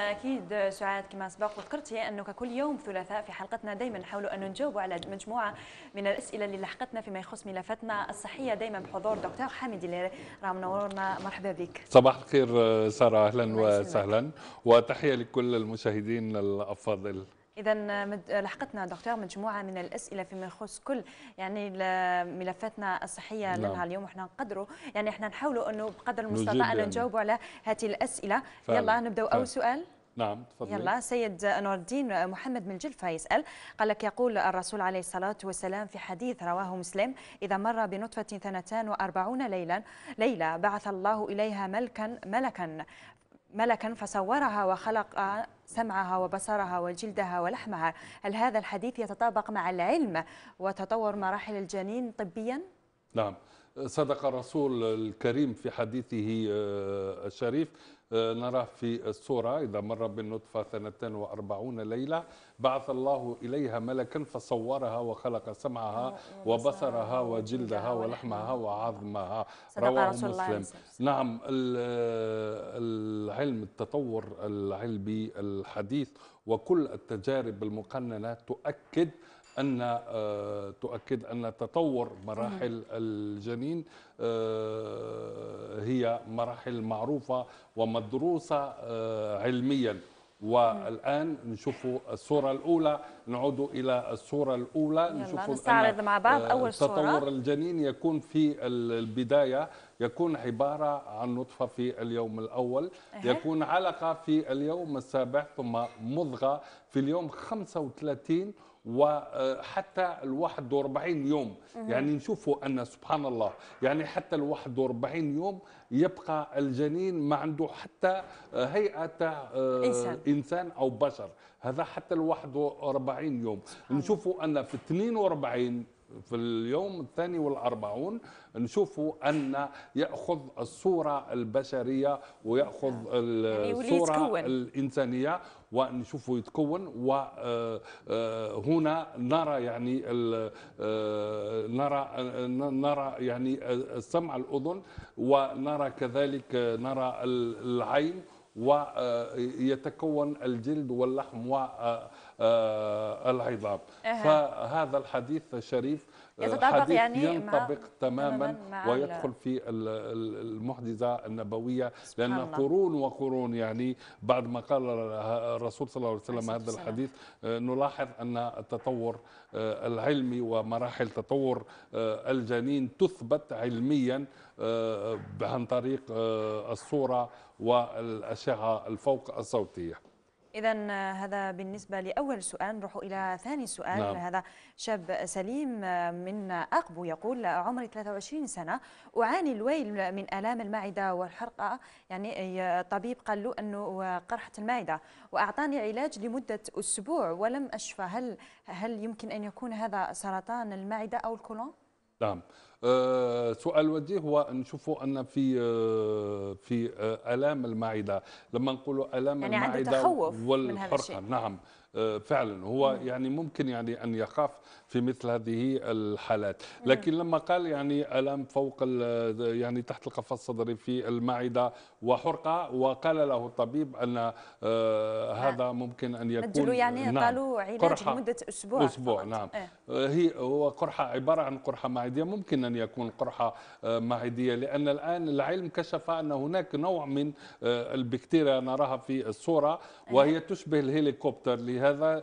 اكيد سعاد كما سبق وذكرتي انه ككل يوم ثلاثاء في حلقتنا دائما نحاولوا ان نجاوبوا على مجموعه من الاسئله اللي لحقتنا فيما يخص ملفاتنا الصحيه دائما بحضور دكتور حامد اللي راه منورنا مرحبا بك صباح الخير ساره اهلا وسهلا وتحيه لكل المشاهدين الافاضل إذا لحقتنا دكتور مجموعة من الأسئلة فيما يخص كل يعني ملفاتنا الصحية نعم. لنهار اليوم احنا نقدروا يعني إحنا نحاولوا أنه بقدر المستطاع أن يعني. نجاوبوا على هذه الأسئلة فعلا. يلا نبدأ أول سؤال نعم تفضل يلا سيد نور الدين محمد من جلفه يسال قال لك يقول الرسول عليه الصلاه والسلام في حديث رواه مسلم اذا مر بنطفه واربعون ليلا ليله بعث الله اليها ملكا ملكا ملكا فصورها وخلق سمعها وبصرها وجلدها ولحمها هل هذا الحديث يتطابق مع العلم وتطور مراحل الجنين طبيا؟ نعم صدق الرسول الكريم في حديثه آه، الشريف آه، نراه في الصورة إذا مر بالنطفة 42 ليلة بعث الله إليها ملكا فصورها وخلق سمعها آه، وبصرها وجلدها ولحمها وعظمها رواه مسلم نعم العلم التطور العلمي الحديث وكل التجارب المقننة تؤكد ان آه، تؤكد ان تطور مراحل الجنين آه، هي مراحل معروفه ومدروسه آه، علميا والان نشوفوا الصوره الاولى نعود الى الصوره الاولى نشوفوا نستعرض مع بعض اول صوره تطور الجنين يكون في البدايه يكون عبارة عن نطفة في اليوم الأول يكون علقة في اليوم السابع ثم مضغة في اليوم 35 وحتى ال 41 يوم يعني نشوفوا ان سبحان الله يعني حتى ال 41 يوم يبقى الجنين ما عنده حتى آه، هيئه آه، انسان انسان او بشر هذا حتى ال 41 يوم نشوفوا ان في 42 في اليوم الثاني والأربعون نشوفوا أن يأخذ الصورة البشرية ويأخذ نعم. يعني الصورة الإنسانية ونشوفه يتكون وهنا آه، آه، نرى يعني آه، نرى نرى يعني السمع الأذن ونرى كذلك نرى العين ويتكون الجلد واللحم والعظام آه، آه، فهذا الحديث شريف آه، يتطابق يعني ينطبق تماما مع ويدخل في المحدثه النبويه لان الله. قرون وقرون يعني بعد ما قال الرسول صلى الله عليه وسلم هذا الحديث نلاحظ ان التطور العلمي ومراحل تطور الجنين تثبت علميا عن طريق الصوره والأشعة الفوق الصوتية إذا آه، هذا بالنسبة لأول سؤال نروح إلى ثاني سؤال نعم. هذا شاب سليم آه، من أقبو يقول آه، عمري 23 سنة أعاني الويل من آلام المعدة والحرقة يعني طبيب قال له أنه قرحة المعدة وأعطاني علاج لمدة أسبوع ولم أشفى هل هل يمكن أن يكون هذا سرطان المعدة أو الكولون؟ نعم آه، سؤال ودي هو نشوفوا ان في آه، في آه، الام المعده لما نقول الام يعني المعده والحرقه نعم فعلا هو يعني ممكن يعني ان يخاف في مثل هذه الحالات نعم. لكن لما قال يعني ألم فوق يعني تحت القفص الصدري في المعدة وحرقة وقال له الطبيب أن آه، هذا نعم. ممكن أن يكون يعني نعم قالوا علاج لمدة أسبوع أسبوع فقط. نعم إيه؟ آه، هي هو قرحة عبارة عن قرحة معدية ممكن أن يكون قرحة آه، معدية لأن الآن العلم كشف أن هناك نوع من البكتيريا نراها في الصورة إيه. وهي تشبه الهليكوبتر لهذا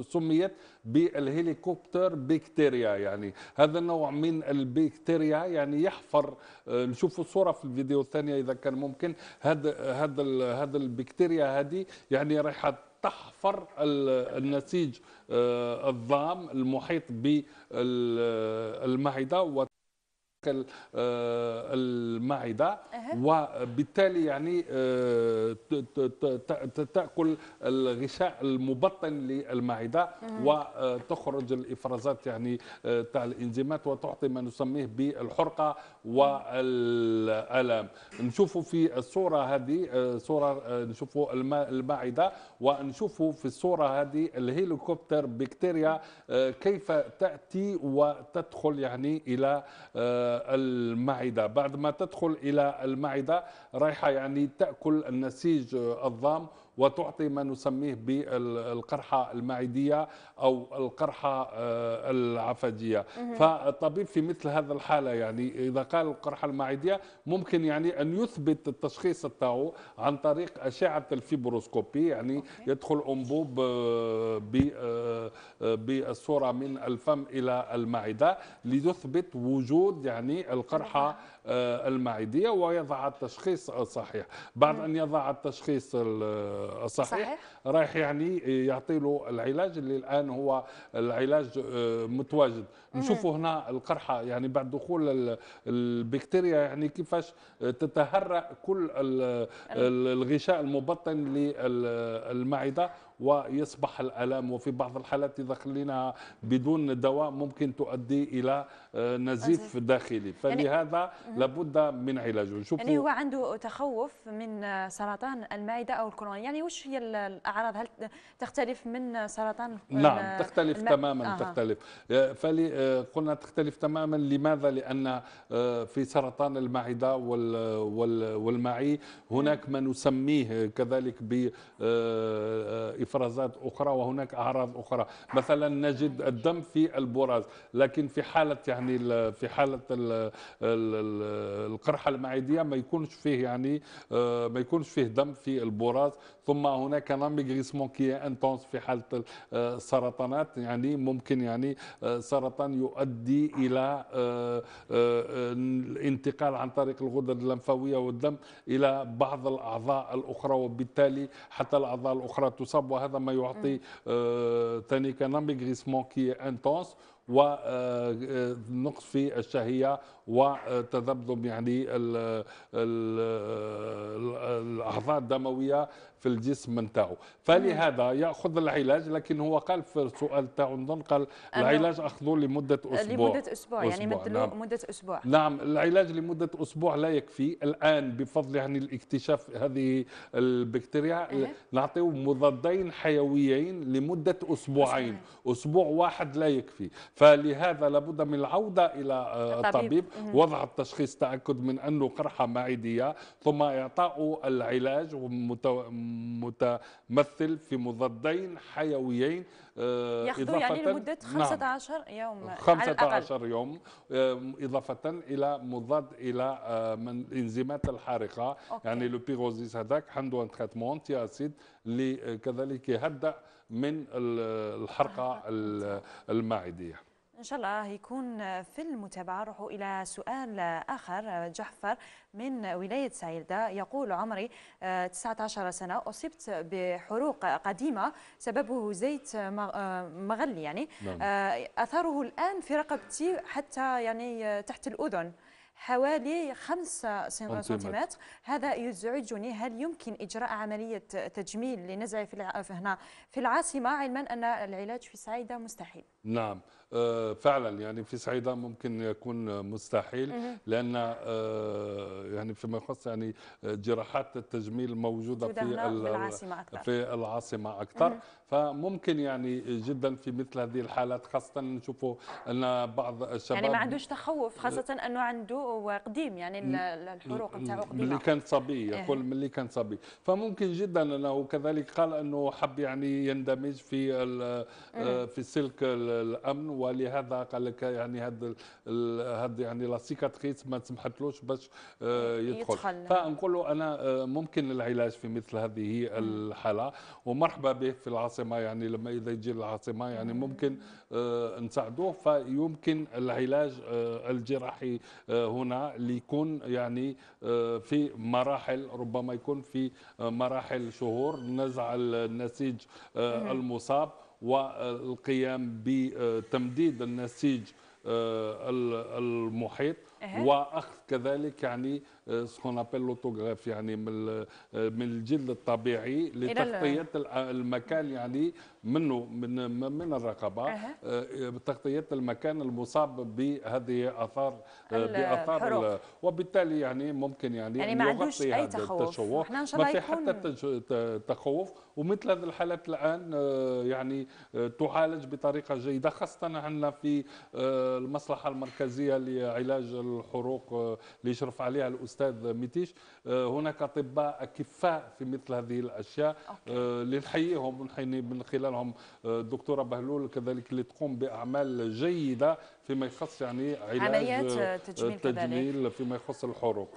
سميت بالهليكوبتر هليكوبتر بكتيريا يعني هذا النوع من البكتيريا يعني يحفر آه، نشوفوا الصوره في الفيديو الثانيه اذا كان ممكن هذا هذا هذا البكتيريا هذه يعني رايحه تحفر النسيج آه، الضام المحيط بالمعده تشكل آه، المعده وبالتالي يعني آه، تاكل الغشاء المبطن للمعده وتخرج الافرازات يعني آه، تاع الانزيمات وتعطي ما نسميه بالحرقه والالم نشوفوا في الصوره هذه صوره نشوفوا المعده ونشوفوا في الصوره هذه الهيلوكوبتر بكتيريا كيف تاتي وتدخل يعني الى المعدة بعد ما تدخل إلى المعدة رايحة يعني تأكل النسيج الضام وتعطي ما نسميه بالقرحة المعدية أو القرحة آه، العفجية فالطبيب في مثل هذا الحالة يعني إذا قال القرحة المعدية ممكن يعني أن يثبت التشخيص تاعه عن طريق أشعة الفيبروسكوبي يعني أوكي. يدخل أنبوب آه، آه، بالصورة من الفم إلى المعدة ليثبت وجود يعني القرحة المعدية ويضع التشخيص الصحيح بعد أن يضع التشخيص الصحيح صحيح. رايح يعني يعطي له العلاج اللي الان هو العلاج آه، متواجد نشوفوا هنا القرحه يعني بعد دخول البكتيريا يعني كيفاش تتهرأ كل الغشاء المبطن للمعده ويصبح الالم وفي بعض الحالات اذا خليناها بدون دواء ممكن تؤدي الى آه، نزيف داخلي يعني فلهذا يعني لابد من علاجه شوفوا يعني هو عنده تخوف من آه، سرطان المعده او الكولون يعني وش هي الاعراض هل تختلف من سرطان آه، نعم تختلف الم... تماما آه. تختلف فلي قلنا تختلف تماما لماذا لان في سرطان المعده وال والمعي هناك ما نسميه كذلك ب افرازات اخرى وهناك اعراض اخرى مثلا نجد الدم في البراز لكن في حاله يعني في حاله القرحه المعديه ما يكونش فيه يعني آه، ما يكونش فيه دم في البراز ثم هناك ناميغريسمون كي انتونس في حاله السرطانات آه، يعني ممكن يعني آه، سرطان يؤدي الى الانتقال عن طريق الغدد اللمفاويه والدم الى بعض الاعضاء الاخرى وبالتالي حتى الاعضاء الاخرى تصاب وهذا ما يعطي ثاني آه، كان لامبيغريسمون كي انتونس ونقص آه، آه، في الشهية وتذبذب يعني الأعضاء الدموية في الجسم نتاعو فلهذا ياخذ العلاج لكن هو قال في السؤال تاعو نظن قال العلاج اخذه لمده اسبوع لمده اسبوع يعني مثل نعم. مده اسبوع نعم العلاج لمده اسبوع لا يكفي الان بفضل يعني الاكتشاف هذه البكتيريا أه. نعطيه مضادين حيويين لمده اسبوعين أسبوع. اسبوع واحد لا يكفي فلهذا لابد من العوده الى آه، الطبيب وضع التشخيص تاكد من انه قرحه معديه ثم اعطاء العلاج متمثل في مضادين حيويين آه، ياخذوا يعني لمده 15 نعم يوم 15 يوم آه، اضافه الى مضاد الى آه، من الانزيمات الحارقه أوكي. يعني لو بيغوزيس هذاك عنده ان تريتمون تياسيد اللي كذلك يهدأ من الحرقه المعديه إن شاء الله يكون في المتابعة روحوا إلى سؤال آخر جحفر من ولاية سايلدة يقول عمري 19 آه، سنة أصبت بحروق قديمة سببه زيت آه، مغلي يعني نعم. آه، أثره الآن في رقبتي حتى يعني تحت الأذن حوالي 5 سنتيمتر هذا يزعجني هل يمكن إجراء عملية تجميل لنزع في هنا في العاصمة علما أن العلاج في سعيدة مستحيل نعم آه، فعلا يعني في صعيدا ممكن يكون مستحيل لان آه، يعني فيما يخص يعني آه، جراحات التجميل موجوده في العاصمه اكثر في العاصمه اكثر فممكن يعني جدا في مثل هذه الحالات خاصه نشوفوا ان بعض الشباب يعني ما عندوش تخوف خاصه انه عنده قديم يعني الحروق نتاعو قديمه ملي كان صبي إيه. يقول ملي كان صبي فممكن جدا انه كذلك قال انه حب يعني يندمج في في سلك الامن ولهذا قال لك يعني هذا هذا يعني لا سيكاتريس ما سمحتلوش باش آه، يدخل, يدخل. فنقول له انا آه، ممكن العلاج في مثل هذه الحاله ومرحبا به في العاصمه يعني لما اذا يجي العاصمه يعني ممكن آه، نساعدوه فيمكن العلاج الجراحي هنا ليكون يعني في مراحل ربما يكون في مراحل شهور نزع النسيج المصاب والقيام بتمديد النسيج آه، المحيط واخذ كذلك يعني سكون ابل لوتوغراف يعني من آه، من الجلد الطبيعي لتغطيه آه، المكان يعني منه من من الرقبه أه. تغطيه المكان المصاب بهذه اثار آه، باثار وبالتالي يعني ممكن يعني, يعني ما عندوش اي تخوف ما في حتى تخوف ومثل هذه الحالات الان يعني تعالج بطريقه جيده خاصه عندنا في المصلحه المركزيه لعلاج الحروق اللي يشرف عليها الاستاذ ميتيش آه، هناك اطباء اكفاء في مثل هذه الاشياء اللي آه، نحييهم من خلالهم الدكتوره آه، بهلول كذلك اللي تقوم باعمال جيده فيما يخص يعني علاج التجميل, التجميل فيما يخص الحروق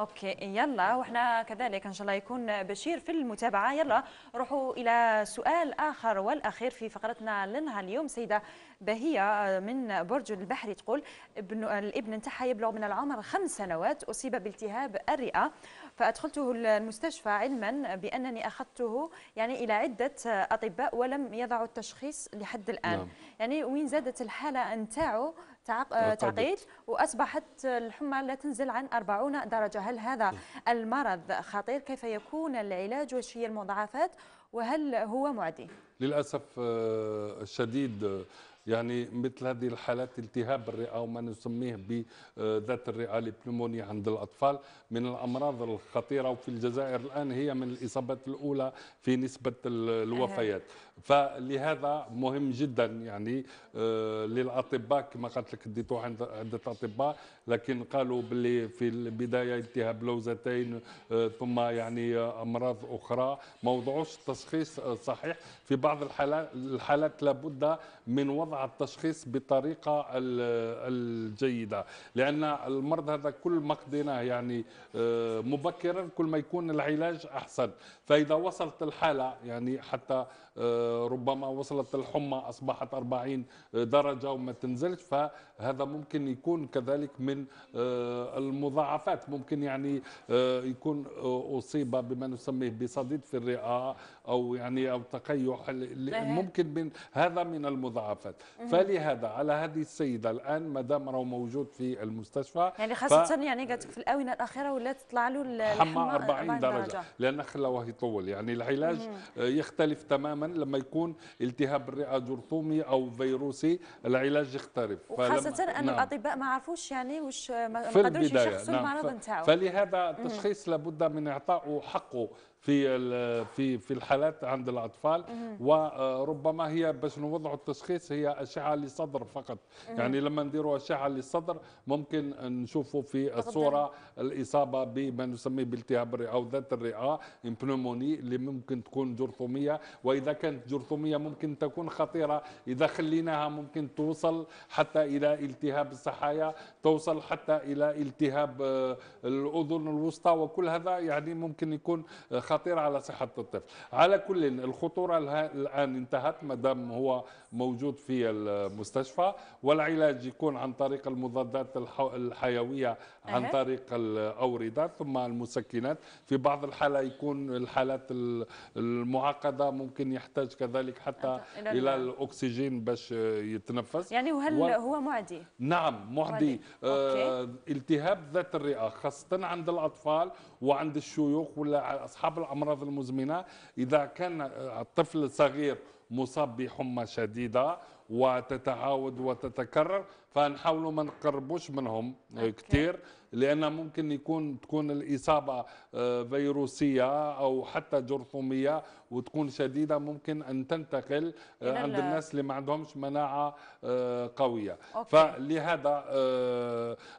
اوكي يلا واحنا كذلك ان شاء الله يكون بشير في المتابعه يلا روحوا الى سؤال اخر والاخير في فقرتنا لنها اليوم سيده بهيه من برج البحري تقول ابن الابن نتاعها يبلغ من العمر خمس سنوات اصيب بالتهاب الرئه فادخلته المستشفى علما بانني اخذته يعني الى عده اطباء ولم يضعوا التشخيص لحد الان نعم. يعني وين زادت الحاله نتاعو آه، طيب. تعقيد وأصبحت الحمى لا تنزل عن 40 درجة هل هذا المرض خطير كيف يكون العلاج وش هي المضاعفات وهل هو معدي للأسف آه، الشديد آه، يعني مثل هذه الحالات التهاب الرئه او ما نسميه بذات الرئه البنيمونيا عند الاطفال من الامراض الخطيره وفي الجزائر الان هي من الاصابات الاولى في نسبه الوفيات فلهذا مهم جدا يعني آه، للاطباء كما قلت لك ديتو عند عده اطباء لكن قالوا باللي في البدايه التهاب لوزتين آه، ثم يعني آه، امراض اخرى ما وضعوش تشخيص صحيح في بعض الحالات الحالات لابد من وضع وضع التشخيص بطريقه الجيده لان المرض هذا كل ما قضيناه يعني آه، مبكرا كل ما يكون العلاج احسن فاذا وصلت الحاله يعني حتى ربما وصلت الحمى أصبحت 40 درجة وما تنزلش فهذا ممكن يكون كذلك من آه، المضاعفات ممكن يعني آه، يكون آه، أصيب بما نسميه بصديد في الرئة أو يعني أو تقيح ممكن من هذا من المضاعفات فلهذا على هذه السيدة الآن ما دام راهو موجود في المستشفى يعني خاصة ف... يعني قالت في الآونة الأخيرة ولا تطلع له الحمى 40 درجة, درجة. لأن خلاوه يطول يعني العلاج مم. يختلف تماما لما يكون التهاب الرئه جرثومي او فيروسي العلاج يختلف وخاصه ان نعم. الاطباء ما عرفوش يعني واش ما قدروش يشخصوا نعم. المرض نتاعو فلهذا التشخيص لابد من اعطائه حقه في في في الحالات عند الاطفال وربما هي باش نوضعوا التشخيص هي اشعه للصدر فقط يعني لما نديروا اشعه للصدر ممكن نشوفوا في الصوره الاصابه بما نسميه بالتهاب الرئه او ذات الرئه بنوموني اللي ممكن تكون جرثوميه واذا كانت جرثوميه ممكن تكون خطيره اذا خليناها ممكن توصل حتى الى التهاب الصحايا توصل حتى الى التهاب آه، الاذن الوسطى وكل هذا يعني ممكن يكون آه، خطيره على صحه الطفل على كل الخطوره الان انتهت ما دام هو موجود في المستشفى والعلاج يكون عن طريق المضادات الحيويه عن طريق الاورده ثم المسكنات في بعض الحالة يكون الحالات المعقده ممكن يحتاج كذلك حتى الى, إلى الاكسجين باش يتنفس يعني وهل و... هو معدي نعم معدي آه التهاب ذات الرئه خاصه عند الاطفال وعند الشيوخ ولا اصحاب الامراض المزمنه اذا كان الطفل صغير مصاب بحمى شديدة وتتعاود وتتكرر فنحاولوا ما نقربوش منهم كثير لان ممكن يكون تكون الاصابه آه، فيروسيه او حتى جرثوميه وتكون شديده ممكن ان تنتقل آه، عند الناس اللي ما عندهمش مناعه آه، قويه أوكي. فلهذا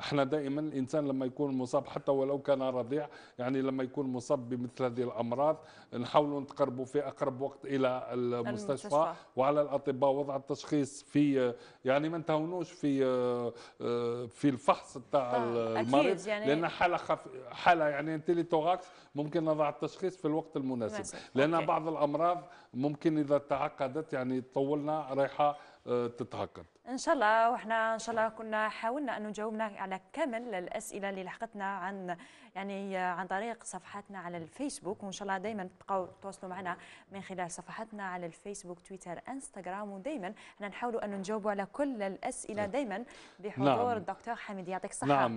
احنا دائما الانسان لما يكون مصاب حتى ولو كان رضيع يعني لما يكون مصاب بمثل هذه الامراض نحاولوا نتقربوا في اقرب وقت الى المستشفى, المستشفى. وعلى الاطباء وضع التشخيص في يعني ما نتهونوش في في في الفحص تاع المريض يعني لان حاله خف... حاله يعني توراكس ممكن نضع التشخيص في الوقت المناسب لان أوكي. بعض الامراض ممكن اذا تعقدت يعني طولنا رايحه تتعقد ان شاء الله واحنا ان شاء الله كنا حاولنا ان نجاوبنا على كامل الاسئله اللي لحقتنا عن يعني عن طريق صفحاتنا على الفيسبوك وان شاء الله دائما تبقوا تواصلوا معنا من خلال صفحاتنا على الفيسبوك تويتر انستغرام ودائما احنا نحاولوا ان نجاوبوا على كل الاسئله إيه. دائما بحضور نعم. الدكتور حميد يعطيك الصحه نعم.